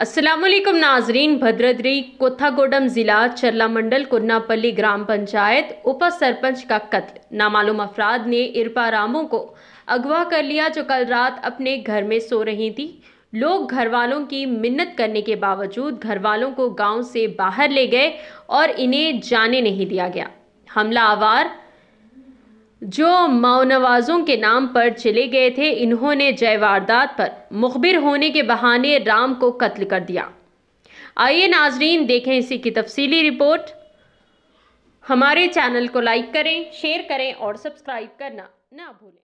असलम नाजरीन भद्रद्री कोथागोडम ज़िला चरला मंडल कुन्नापल्ली ग्राम पंचायत उप सरपंच का कत्ल नामालूम अफराद ने इरपा रामों को अगवा कर लिया जो कल रात अपने घर में सो रही थी लोग घर वालों की मिन्नत करने के बावजूद घर वालों को गांव से बाहर ले गए और इन्हें जाने नहीं दिया गया हमला आवार जो मौनवाजों के नाम पर चले गए थे इन्होंने जय वारदात पर मुखबिर होने के बहाने राम को कत्ल कर दिया आइए नाजरीन देखें इसी की तफसीली रिपोर्ट हमारे चैनल को लाइक करें शेयर करें और सब्सक्राइब करना ना भूलें